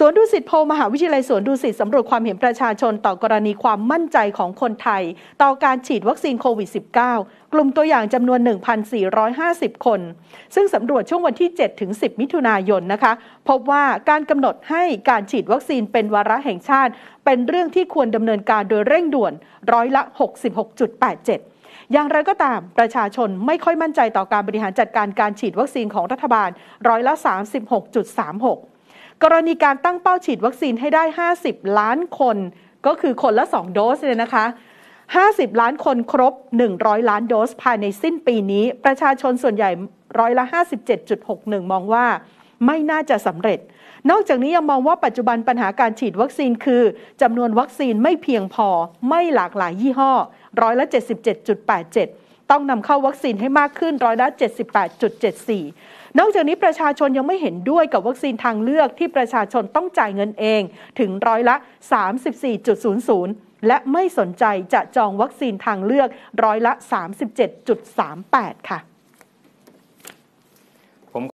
สวนดุสิตโพมหาวิทยาลัยสวนดุสิตสำรวจความเห็นประชาชน ต่อกรณีความมั่นใจของคนไทย ต่อการฉีดวัคซีนโควิด -19 กลุ่มตัวอย่างจำนวน 1,450 คน ซึ่งสำรวจช่วงวันที่7ถึง10 มิถุนายนนะคะพบว่าการกำหนดให้การฉีดวัคซีนเป็นวาระแห่งชาติ เป็นเรื่องที่ควรดำเนินการโดยเร่งด่วนร้อยละ 66.87 อย่างไรก็ตามประชาชนไม่ค่อยมั่นใจต่อการบริหารจัดการการฉีดวัคซีนของรัฐบาลร้อยละ 36.36กรณีการตั้งเป้าฉีดวัคซีนให้ได้ 50 ล้านคน ก็คือคนละ 2 โดสเลยนะคะ 50 ล้านคนครบ 100 ล้านโดสภายในสิ้นปีนี้ ประชาชนส่วนใหญ่ร้อยละ 57.61 มองว่าไม่น่าจะสำเร็จ นอกจากนี้ยังมองว่าปัจจุบันปัญหาการฉีดวัคซีนคือจำนวนวัคซีนไม่เพียงพอ ไม่หลากหลายยี่ห้อร้อยละ 77.87ต้องนำเข้าวัคซีนให้มากขึ้นร้อยละ 78.74 นอกจากนี้ประชาชนยังไม่เห็นด้วยกับวัคซีนทางเลือกที่ประชาชนต้องจ่ายเงินเอง ถึงร้อยละ 34.00 และไม่สนใจจะจองวัคซีนทางเลือกร้อยละ 37.38 ค่ะ